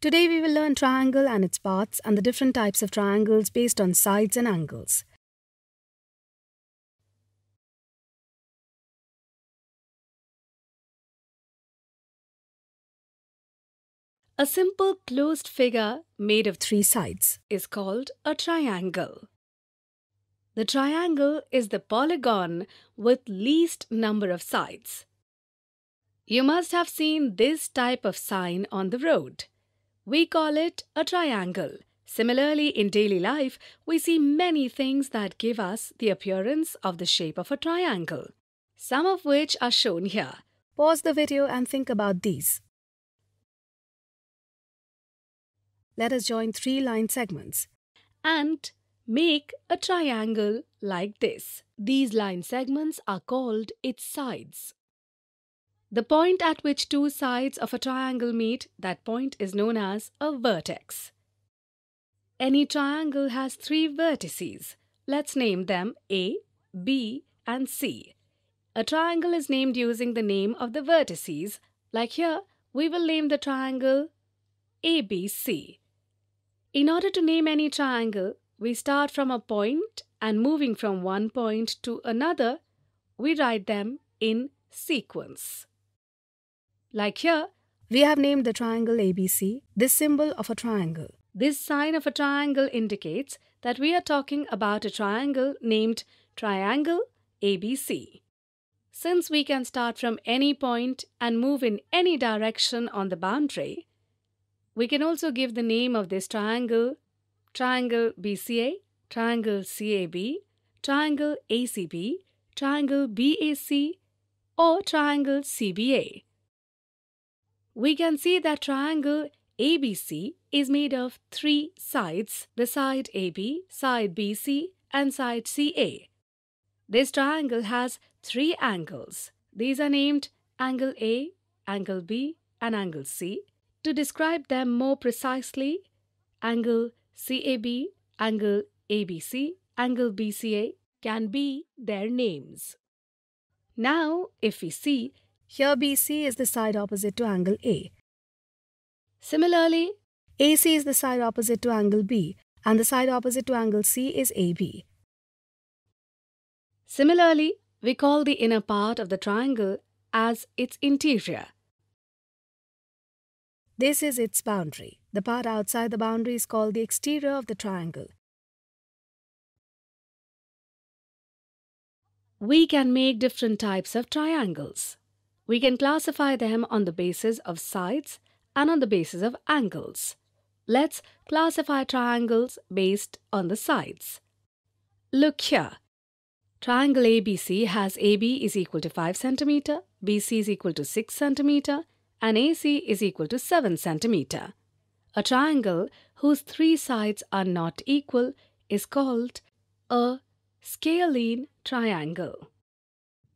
Today we will learn triangle and its parts and the different types of triangles based on sides and angles. A simple closed figure made of three sides is called a triangle. The triangle is the polygon with least number of sides. You must have seen this type of sign on the road. We call it a triangle. Similarly, in daily life, we see many things that give us the appearance of the shape of a triangle, some of which are shown here. Pause the video and think about these. Let us join three line segments and make a triangle like this. These line segments are called its sides. The point at which two sides of a triangle meet, that point is known as a vertex. Any triangle has three vertices. Let's name them A, B and C. A triangle is named using the name of the vertices. Like here, we will name the triangle ABC. In order to name any triangle, we start from a point and moving from one point to another, we write them in sequence. Like here, we have named the triangle ABC this symbol of a triangle. This sign of a triangle indicates that we are talking about a triangle named triangle ABC. Since we can start from any point and move in any direction on the boundary, we can also give the name of this triangle triangle BCA, triangle CAB, triangle ACB, triangle BAC, or triangle CBA we can see that triangle ABC is made of three sides, the side AB, side BC and side CA. This triangle has three angles. These are named angle A, angle B and angle C. To describe them more precisely, angle CAB, angle ABC, angle BCA can be their names. Now, if we see here BC is the side opposite to angle A. Similarly, AC is the side opposite to angle B and the side opposite to angle C is AB. Similarly, we call the inner part of the triangle as its interior. This is its boundary. The part outside the boundary is called the exterior of the triangle. We can make different types of triangles. We can classify them on the basis of sides and on the basis of angles. Let's classify triangles based on the sides. Look here. Triangle ABC has AB is equal to 5 cm, BC is equal to 6 cm, and AC is equal to 7 cm. A triangle whose three sides are not equal is called a scalene triangle.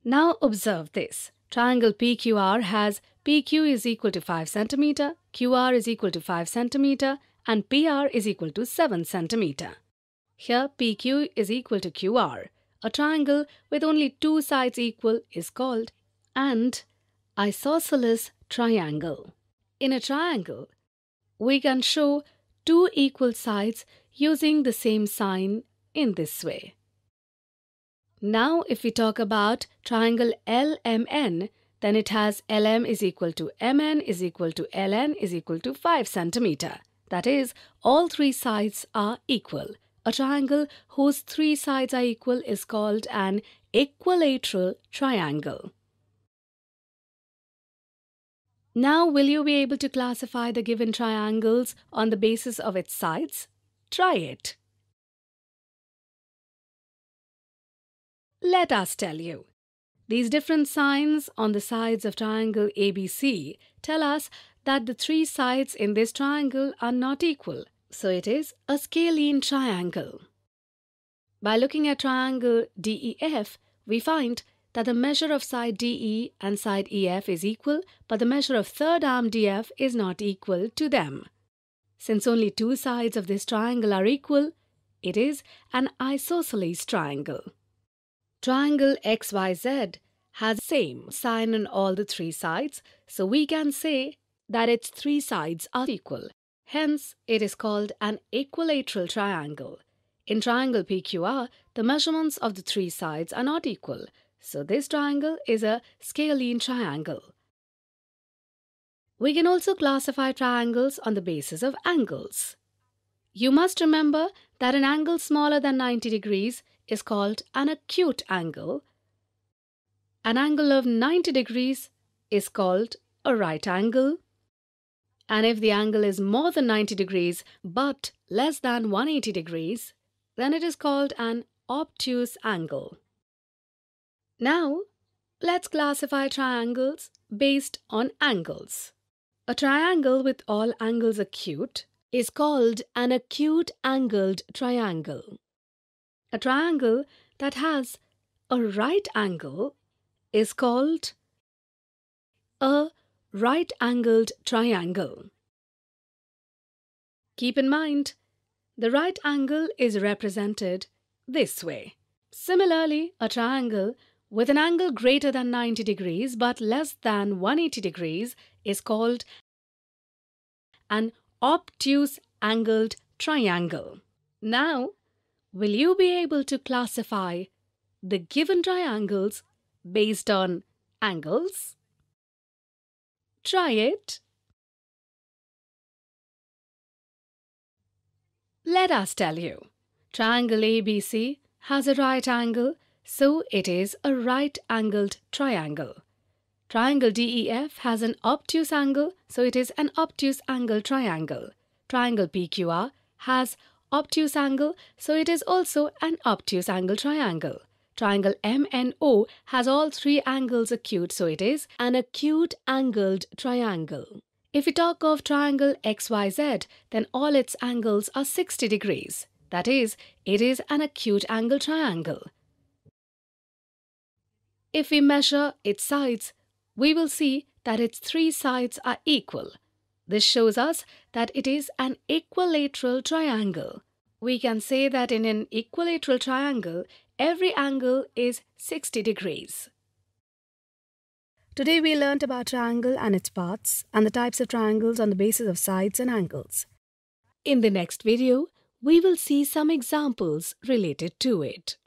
Now observe this. Triangle PQR has PQ is equal to 5 cm, QR is equal to 5 cm, and PR is equal to 7 cm. Here, PQ is equal to QR. A triangle with only two sides equal is called an isosceles triangle. In a triangle, we can show two equal sides using the same sign in this way. Now if we talk about triangle LMN, then it has LM is equal to MN is equal to LN is equal to 5 centimeter. That is, all three sides are equal. A triangle whose three sides are equal is called an equilateral triangle. Now, will you be able to classify the given triangles on the basis of its sides? Try it. Let us tell you. These different signs on the sides of triangle ABC tell us that the three sides in this triangle are not equal, so it is a scalene triangle. By looking at triangle DEF, we find that the measure of side DE and side EF is equal, but the measure of third arm DF is not equal to them. Since only two sides of this triangle are equal, it is an isosceles triangle triangle XYZ has same sign on all the three sides, so we can say that its three sides are equal. Hence, it is called an equilateral triangle. In triangle PQR, the measurements of the three sides are not equal, so this triangle is a scalene triangle. We can also classify triangles on the basis of angles. You must remember that an angle smaller than 90 degrees is called an acute angle. An angle of 90 degrees is called a right angle. And if the angle is more than 90 degrees but less than 180 degrees, then it is called an obtuse angle. Now, let's classify triangles based on angles. A triangle with all angles acute is called an acute angled triangle. A triangle that has a right angle is called a right angled triangle. Keep in mind, the right angle is represented this way. Similarly, a triangle with an angle greater than 90 degrees but less than 180 degrees is called an obtuse angled triangle. Now, will you be able to classify the given triangles based on angles? Try it. Let us tell you. Triangle ABC has a right angle, so it is a right angled triangle. Triangle DEF has an obtuse angle, so it is an obtuse angle triangle. Triangle PQR has obtuse angle, so it is also an obtuse angle triangle. Triangle MNO has all three angles acute, so it is an acute angled triangle. If we talk of triangle XYZ, then all its angles are 60 degrees. That is, it is an acute angle triangle. If we measure its sides, we will see that its three sides are equal. This shows us that it is an equilateral triangle. We can say that in an equilateral triangle, every angle is 60 degrees. Today we learnt about triangle and its parts and the types of triangles on the basis of sides and angles. In the next video, we will see some examples related to it.